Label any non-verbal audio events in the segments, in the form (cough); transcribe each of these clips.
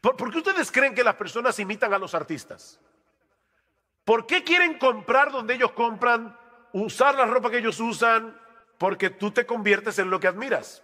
¿Por, qué ustedes creen que las personas imitan a los artistas? ¿Por qué quieren comprar donde ellos compran, usar la ropa que ellos usan? Porque tú te conviertes en lo que admiras.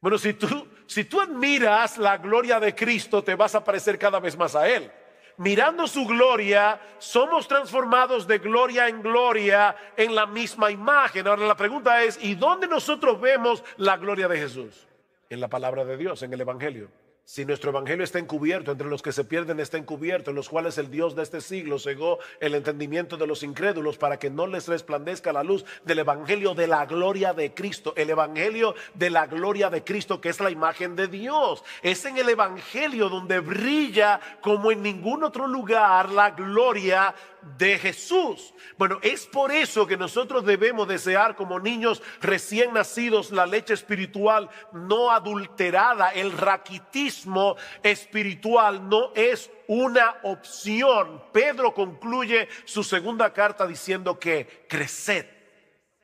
Bueno, si tú, si tú admiras la gloria de Cristo, te vas a parecer cada vez más a Él mirando su gloria, somos transformados de gloria en gloria en la misma imagen. Ahora la pregunta es, ¿y dónde nosotros vemos la gloria de Jesús? En la palabra de Dios, en el Evangelio. Si nuestro evangelio está encubierto, entre los que se pierden está encubierto, en los cuales el Dios de este siglo cegó el entendimiento de los incrédulos para que no les resplandezca la luz del evangelio de la gloria de Cristo, el evangelio de la gloria de Cristo que es la imagen de Dios. Es en el evangelio donde brilla como en ningún otro lugar la gloria de Jesús. Bueno, es por eso que nosotros debemos desear como niños recién nacidos la leche espiritual no adulterada. El raquitismo espiritual no es una opción. Pedro concluye su segunda carta diciendo que creced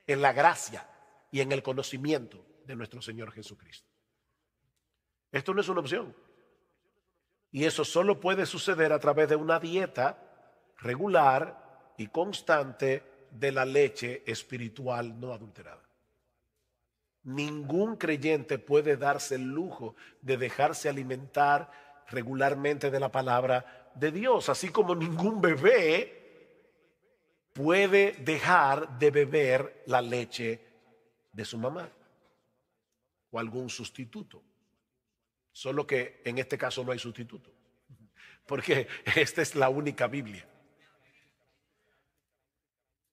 en la gracia y en el conocimiento de nuestro Señor Jesucristo. Esto no es una opción. Y eso solo puede suceder a través de una dieta regular y constante de la leche espiritual no adulterada. Ningún creyente puede darse el lujo de dejarse alimentar regularmente de la palabra de Dios, así como ningún bebé puede dejar de beber la leche de su mamá o algún sustituto. Solo que en este caso no hay sustituto, porque (laughs) esta es la única Biblia.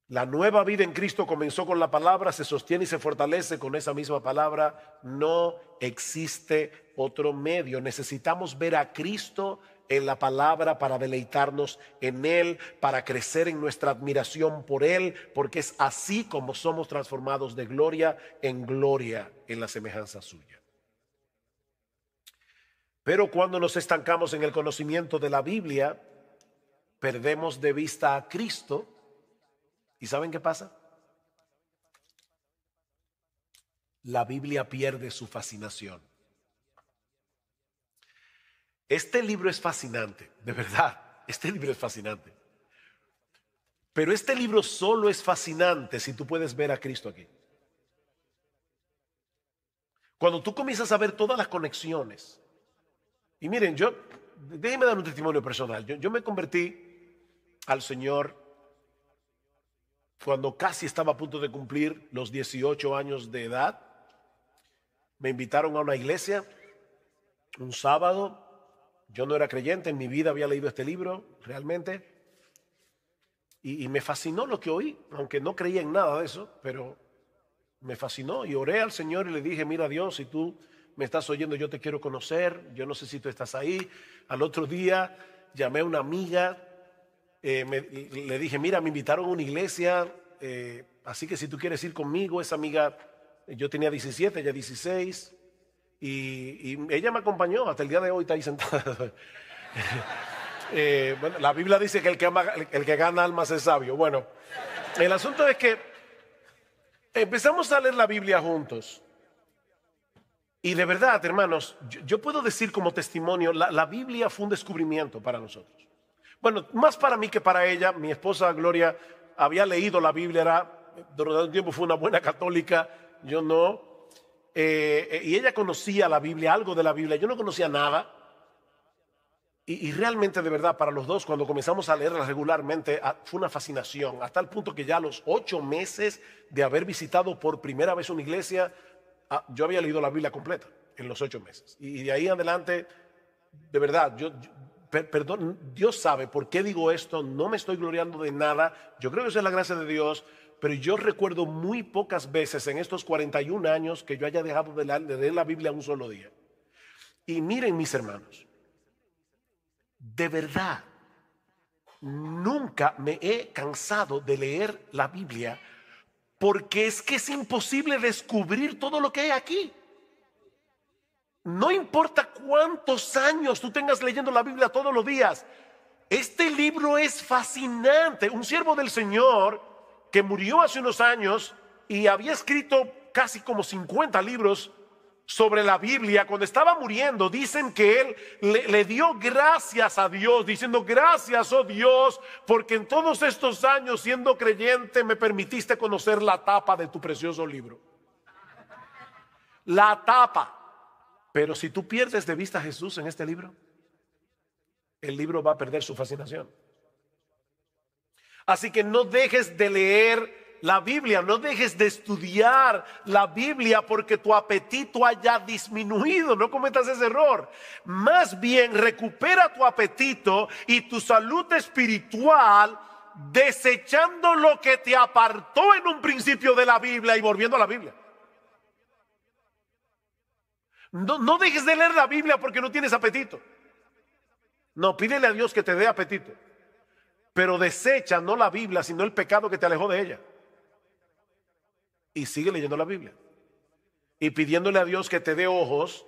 La nueva vida en Cristo comenzó con la palabra, se sostiene y se fortalece con esa misma palabra. No existe otro medio. Necesitamos ver a Cristo en la palabra para deleitarnos en Él, para crecer en nuestra admiración por Él, porque es así como somos transformados de gloria en gloria en la semejanza suya. Pero cuando nos estancamos en el conocimiento de la Biblia, perdemos de vista a Cristo ¿Y saben qué pasa? La Biblia pierde su fascinación. Este libro es fascinante, de verdad. Este libro es fascinante. Pero este libro solo es fascinante si tú puedes ver a Cristo aquí. Cuando tú comienzas a ver todas las conexiones. Y miren, yo, déjenme dar un testimonio personal. Yo, yo me convertí al Señor cuando casi estaba a punto de cumplir los 18 años de edad, me invitaron a una iglesia un sábado. Yo no era creyente, en mi vida había leído este libro realmente. Y, me fascinó lo que oí, aunque no creía en nada de eso, pero me fascinó. Y oré al Señor y le dije, mira Dios, si tú me estás oyendo, yo te quiero conocer, yo no sé si tú estás ahí. Al otro día llamé a una amiga eh, le dije, mira, me invitaron a una iglesia, eh, así que si tú quieres ir conmigo, esa amiga, yo tenía 17, ella 16, y, ella me acompañó, hasta el día de hoy está ahí sentada. (laughs) Eh, bueno, la Biblia dice que el que, ama, el, que gana almas es sabio. Bueno, el asunto es que empezamos a leer la Biblia juntos. Y de verdad, hermanos, yo, puedo decir como testimonio, la Biblia fue un descubrimiento para nosotros. Bueno, más para mí que para ella, mi esposa Gloria había leído la Biblia, durante un tiempo fue una buena católica, yo no, eh, eh, y ella conocía la Biblia, algo de la Biblia, yo no conocía nada. Y, realmente, de verdad, para los dos, cuando comenzamos a leerla regularmente, ah, fue una fascinación, hasta el punto que ya a los ocho meses de haber visitado por primera vez una iglesia, ah, yo había leído la Biblia completa en los ocho meses. Y, de ahí adelante, de verdad, yo, perdón, Dios sabe por qué digo esto, no me estoy gloriando de nada, yo creo que es la gracia de Dios, pero yo recuerdo muy pocas veces en estos 41 años que yo haya dejado de leer la Biblia un solo día. Y miren mis hermanos, de verdad, nunca me he cansado de leer la Biblia porque es que es imposible descubrir todo lo que hay aquí. No importa cuántos años tú tengas leyendo la Biblia todos los días, este libro es fascinante. Un siervo del Señor que murió hace unos años y había escrito casi como 50 libros sobre la Biblia, cuando estaba muriendo, dicen que él le, dio gracias a Dios, diciendo, gracias, oh Dios, porque en todos estos años siendo creyente me permitiste conocer la tapa de tu precioso libro. La tapa. Pero si tú pierdes de vista a Jesús en este libro, el libro va a perder su fascinación. Así que no dejes de leer la Biblia, no dejes de estudiar la Biblia porque tu apetito haya disminuido, no cometas ese error. Más bien recupera tu apetito y tu salud espiritual desechando lo que te apartó en un principio de la Biblia y volviendo a la Biblia. No, dejes de leer la Biblia porque no tienes apetito. No, pídele a Dios que te dé apetito. Pero desecha no la Biblia, sino el pecado que te alejó de ella. Y sigue leyendo la Biblia. Y pidiéndole a Dios que te dé ojos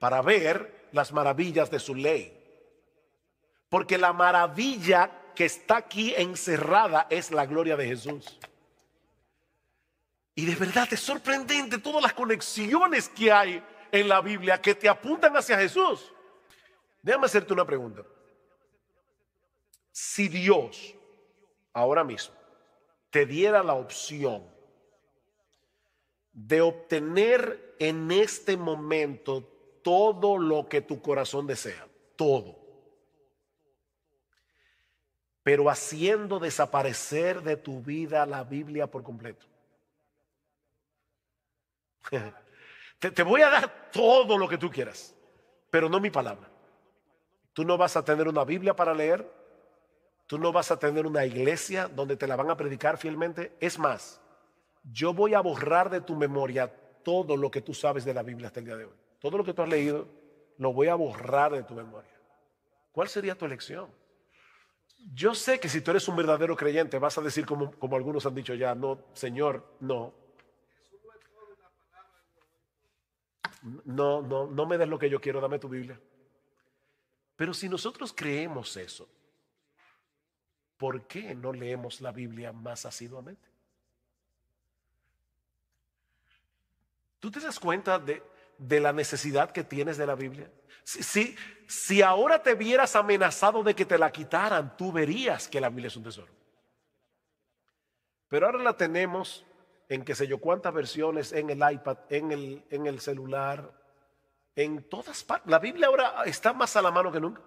para ver las maravillas de su ley. Porque la maravilla que está aquí encerrada es la gloria de Jesús. Y de verdad es sorprendente todas las conexiones que hay en la Biblia que te apuntan hacia Jesús. Déjame hacerte una pregunta. Si Dios ahora mismo te diera la opción de obtener en este momento todo lo que tu corazón desea, todo, pero haciendo desaparecer de tu vida la Biblia por completo. (laughs) Te, voy a dar todo lo que tú quieras, pero no mi palabra. Tú no vas a tener una Biblia para leer, tú no vas a tener una iglesia donde te la van a predicar fielmente. Es más, yo voy a borrar de tu memoria todo lo que tú sabes de la Biblia hasta el día de hoy. Todo lo que tú has leído, lo voy a borrar de tu memoria. ¿Cuál sería tu elección? Yo sé que si tú eres un verdadero creyente, vas a decir como, como algunos han dicho ya, no, Señor, no, no, no, no me des lo que yo quiero, dame tu Biblia. Pero si nosotros creemos eso, ¿por qué no leemos la Biblia más asiduamente? ¿Tú te das cuenta de, la necesidad que tienes de la Biblia? Si, si, si, ahora te vieras amenazado de que te la quitaran, tú verías que la Biblia es un tesoro. Pero ahora la tenemos en qué sé yo cuántas versiones, en el iPad, en el, en el celular, en todas partes. La Biblia ahora está más a la mano que nunca.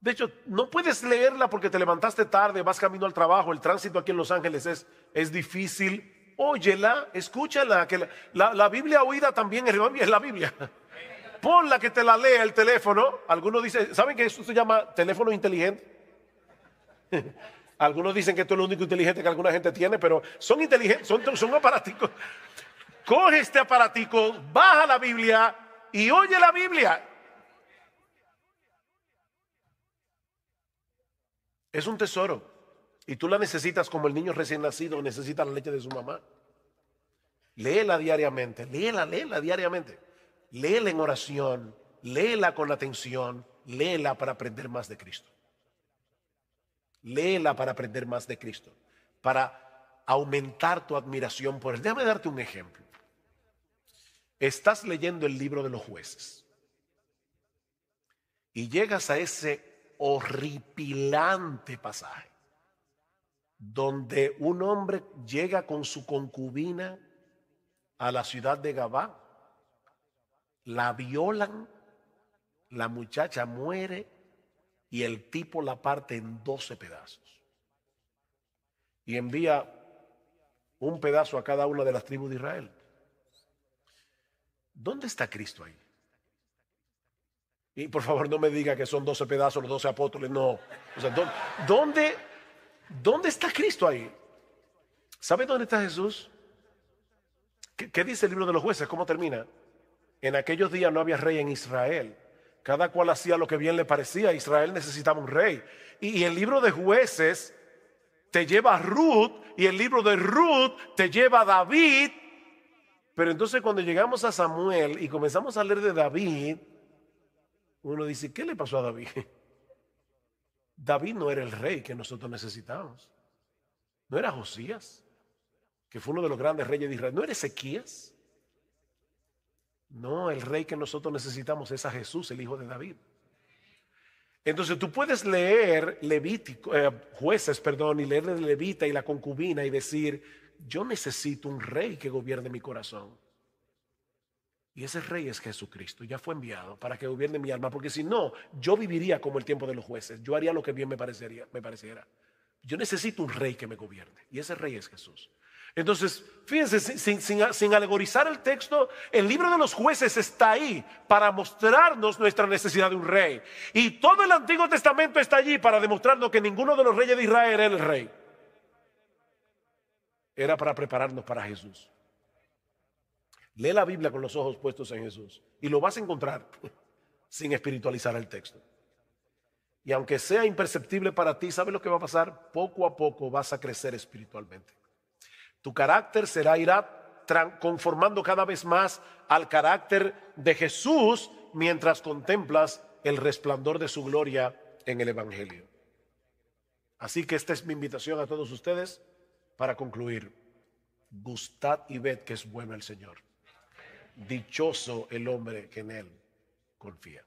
De hecho, no puedes leerla porque te levantaste tarde, vas camino al trabajo, el tránsito aquí en Los Ángeles es, es difícil. Óyela, escúchala, que la, Biblia oída también es la Biblia. Ponla que te la lea el teléfono. Algunos dicen, ¿saben que eso se llama teléfono inteligente? Algunos dicen que esto es lo único inteligente que alguna gente tiene, pero son inteligentes, son, aparaticos. Coge este aparatico, baja la Biblia y oye la Biblia. Es un tesoro. Y tú la necesitas como el niño recién nacido necesita la leche de su mamá. Léela diariamente, léela, léela diariamente. Léela en oración, léela con atención, léela para aprender más de Cristo. Léela para aprender más de Cristo, para aumentar tu admiración por Él. Déjame darte un ejemplo. Estás leyendo el libro de los jueces y llegas a ese horripilante pasaje donde un hombre llega con su concubina a la ciudad de Gabá, la violan, la muchacha muere y el tipo la parte en 12 pedazos. Y envía un pedazo a cada una de las tribus de Israel. ¿Dónde está Cristo ahí? Y por favor no me diga que son 12 pedazos los 12 apóstoles, no. ¿dónde, dónde, está Cristo ahí? ¿Sabe dónde está Jesús? ¿Qué dice el libro de los jueces? ¿Cómo termina? En aquellos días no había rey en Israel. Cada cual hacía lo que bien le parecía. Israel necesitaba un rey. Y, el libro de jueces te lleva a Ruth y el libro de Ruth te lleva a David. Pero entonces cuando llegamos a Samuel y comenzamos a leer de David, uno dice, ¿qué le pasó a David? (laughs) David no era el rey que nosotros necesitábamos. No era Josías, que fue uno de los grandes reyes de Israel. No era Ezequías. No, el rey que nosotros necesitamos es a Jesús, el hijo de David. Entonces tú puedes leer Levítico, eh, jueces, perdón, y leer de Levita y la concubina y decir, yo necesito un rey que gobierne mi corazón. Y ese rey es Jesucristo, ya fue enviado para que gobierne mi alma, porque si no, yo viviría como el tiempo de los jueces, yo haría lo que bien me, me pareciera. Yo necesito un rey que me gobierne, y ese rey es Jesús. Entonces, fíjense, sin, alegorizar el texto, el libro de los jueces está ahí para mostrarnos nuestra necesidad de un rey. Y todo el Antiguo Testamento está allí para demostrarnos que ninguno de los reyes de Israel era el rey. Era para prepararnos para Jesús. Lee la Biblia con los ojos puestos en Jesús y lo vas a encontrar (laughs) sin espiritualizar el texto. Y aunque sea imperceptible para ti, ¿sabes lo que va a pasar? Poco a poco vas a crecer espiritualmente. Tu carácter será irá conformando cada vez más al carácter de Jesús mientras contemplas el resplandor de su gloria en el Evangelio. Así que esta es mi invitación a todos ustedes para concluir. Gustad y ved que es bueno el Señor. Dichoso el hombre que en él confía.